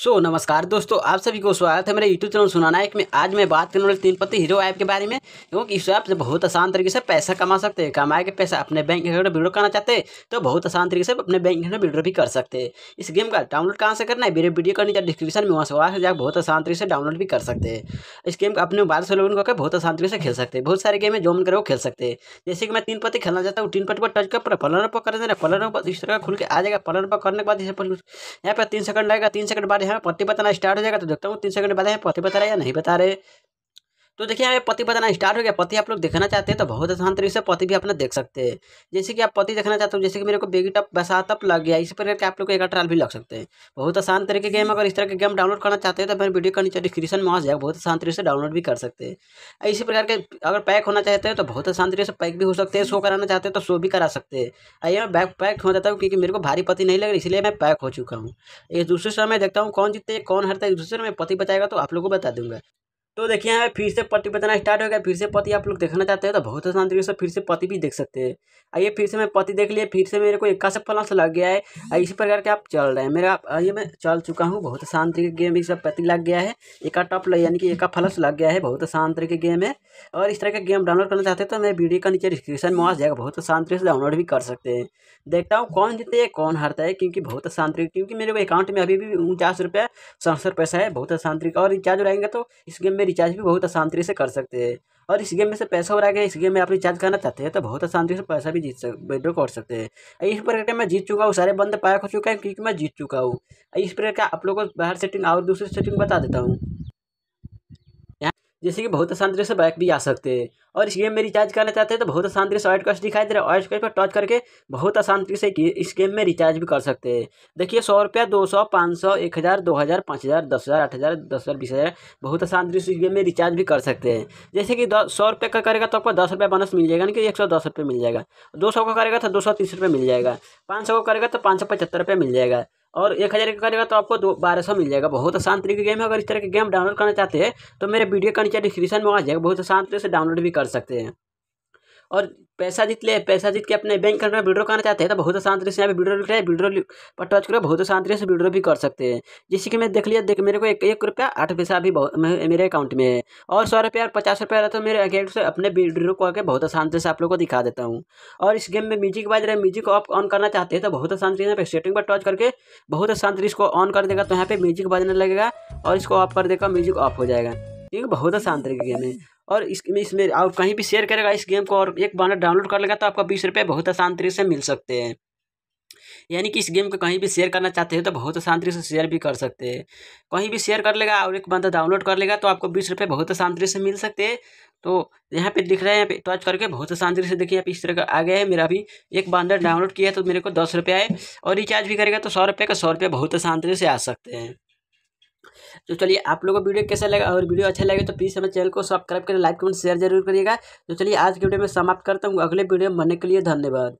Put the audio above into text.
सो so, नमस्कार दोस्तों आप सभी को स्वागत है मेरे यूट्यूब चैनल सुनाना एक में आज मैं बात करने वाले तीन पति हीरो ऐप के बारे में क्योंकि इस ऐप से बहुत आसान तरीके से पैसा कमा सकते हैं कमाए के पैसा अपने बैंक अकाउंट में विड्रो करना चाहते हैं तो बहुत आसान तरीके से अपने बैंक अकाउंट में विड्रो भी कर सकते हैं इस गेम का डाउनलोड कहाँ से करना है मेरे वीडियो का नीचे डिस्क्रिप्शन में वहाँ से वहाँ से जाकर बहुत आसान तरीके से डाउनलोड भी कर सकते हैं इस गेम का अपने मोबाइल से लॉगिन करके बहुत आसान तरीके से खेल सकते हैं बहुत सारे गेम है जो मन करे वो खेल सकते हैं जैसे कि मैं तीन पति खेलना चाहता हूँ तीन पति पर टच कर पलर पर कर देना पलर पर इस तरह खुल के आ जाएगा पलर पर करने के बाद यहाँ पर तीन सेकंड लगेगा तीन सेकंड बाद हैं बताना स्टार्ट हो जाएगा तो देखता हूँ तीन सेकंड बाद है प्रतिपत रहा या नहीं बता रहे तो देखिए यहाँ पे पति बताना स्टार्ट हो गया पति आप लोग देखना चाहते हैं तो बहुत आसान तरीके से पति भी अपना देख सकते हैं जैसे कि आप पति देखना चाहते हो जैसे कि मेरे को बेगी टप बसा तप लग गया इसी प्रकार के आप लोग एक ट्रायल भी लग सकते हैं बहुत आसान तरीके गेम अगर इस तरह के गेम डाउनलोड करना चाहते हैं तो मेरे वीडियो का नीचे डिस्क्रिप्शन में आ जाएगा बहुत आसान तरीके से डाउनलोड भी कर सकते हैं इसी प्रकार के अगर पैक होना चाहते हैं तो बहुत आसान तरीके से पैक भी हो सकते हैं शो कराना चाहते हैं तो शो भी करा सकते हैं आइए मैं बैक पैक हो जाता हूँ क्योंकि मेरे को भारी पति नहीं लग रहा इसलिए मैं पैक हो चुका हूँ एक दूसरे से मैं देखता हूँ कौन जीतते हैं कौन हरता है दूसरे समय पति बताएगा तो आप लोग को बता दूंगा तो देखिए यहाँ फिर से पति बताना स्टार्ट हो गया फिर से पति आप लोग देखना चाहते हो तो बहुत आसान तरीके से फिर से पति भी देख सकते हैं आइए फिर से मैं पति देख लिया फिर से मेरे को इक्का से फलांस लग गया है इसी प्रकार के आप चल रहे हैं मेरा आइए मैं चल चुका हूँ बहुत आसान तरीके गेम इसका पति लग गया है एका टॉप यानी कि एका फलस लग गया है बहुत आसान तरीके गेम है और इस तरह का गेम डाउनलोड करना चाहते हैं तो मैं वीडियो का नीचे डिस्क्रिप्शन में आ जाएगा बहुत आसान तरीके से डाउनलोड भी कर सकते हैं देखता हूँ कौन जीते है कौन हारता है क्योंकि बहुत आसान तरीके क्योंकि मेरे अकाउंट में अभी भी उनचास रुपये सड़सठ पैसा है बहुत आसान तरीके और रिचार्ज रहेंगे तो इस गेम में रिचार्ज भी बहुत आसान तरीके से कर सकते हैं और इस गेम में से पैसा हो रहा है इस गेम में आप रिचार्ज करना चाहते हैं तो बहुत आसान तरीके से पैसा भी जीत सकते कर सकते हैं इस प्रकार के मैं जीत चुका हूँ सारे बंद पाया हो चुका है क्योंकि मैं जीत चुका हूँ इस प्रकार का आप लोगों को बाहर सेटिंग और दूसरी सेटिंग बता देता हूँ जैसे कि बहुत आसान तरीके से बैक भी आ सकते हैं और इस गेम में रिचार्ज करना चाहते हैं तो बहुत आसान तरीके से ऑइट कॉस्ट दिखाई दे रहा है ऑइट कॉस्ट पर टच करके बहुत आसान तरीके से इस गेम में रिचार्ज भी कर सकते हैं देखिए सौ रुपया दो सौ पाँच सौ एक हज़ार दो हज़ार पाँच हज़ार दस हज़ार आठ हज़ार दस हज़ार बीस हज़ार बहुत आसान तरीके से इस गेम में रिचार्ज भी कर सकते हैं जैसे कि सौ रुपये का करेगा तो आपको दस रुपये बोनस मिल जाएगा यानी कि एक सौ दस रुपये मिल जाएगा दो सौ का करेगा तो दो सौ तीस रुपये मिल जाएगा पाँच सौ का करेगा तो पाँच सौ पचहत्तर रुपये मिल जाएगा और एक हज़ार का करेगा तो आपको दो बारह सौ मिल जाएगा बहुत आसान तरीके गेम है अगर इस तरह के गेम डाउनलोड करना चाहते हैं तो मेरे वीडियो का नीचे डिस्क्रिप्शन में आ जाएगा बहुत आसान तरीके से डाउनलोड भी कर सकते हैं और पैसा जीत ले पैसा जीत के अपने बैंक अकाउंट में विड्रॉ करना चाहते हैं तो बहुत आसान तरीके से यहाँ पर विड्रो लिख रहे हैं विड्रॉ पर टच करो बहुत आसान तरीके से विड्रॉ भी कर सकते हैं जैसे कि मैं देख लिया देख मेरे को एक एक रुपया आठ पैसा भी मेरे अकाउंट में है और सौ रुपया और पचास रुपया रहता है तो मेरे अकाउंट से अपने विड्रो को आके बहुत आसान तरीके से आप लोग को दिखा देता हूँ और इस गेम में म्यूजिक बाज रहे म्यूजिक ऑफ ऑन करना चाहते हैं तो बहुत आसान तरीके से सेटिंग पर टच करके बहुत आसान तरीके इसको ऑन कर देगा तो यहाँ पर म्यूजिक बजने लगेगा और इसको ऑफ कर देगा म्यूजिक ऑफ हो जाएगा ये बहुत आसान तरीके गेम है और इसमें इसमें और कहीं भी शेयर करेगा इस गेम को और एक बार डाउनलोड कर लेगा तो आपका बीस रुपये बहुत आसान तरीके से मिल सकते हैं यानी कि इस गेम को कहीं भी शेयर करना चाहते हो तो बहुत आसान तरीके से शेयर भी कर सकते हैं कहीं भी शेयर कर लेगा और एक बंदा डाउनलोड कर लेगा तो आपको बीस रुपये बहुत आसान तरीके से मिल सकते हैं तो यहाँ पे दिख रहे हैं यहाँ पे टच करके बहुत आसान तरीके से देखिए आप इस तरह का आ गया है मेरा भी एक बंदर डाउनलोड किया है तो मेरे को दस रुपये आए और रिचार्ज भी करेगा तो सौ रुपये का सौ रुपये बहुत आसान तरीके से आ सकते हैं तो चलिए आप लोगों को वीडियो कैसा लगा और वीडियो अच्छा लगे तो प्लीज़ हमारे चैनल को सब्सक्राइब करें लाइक कमेंट शेयर जरूर करिएगा तो चलिए आज के वीडियो में समाप्त करता हूँ अगले वीडियो में बनने के लिए धन्यवाद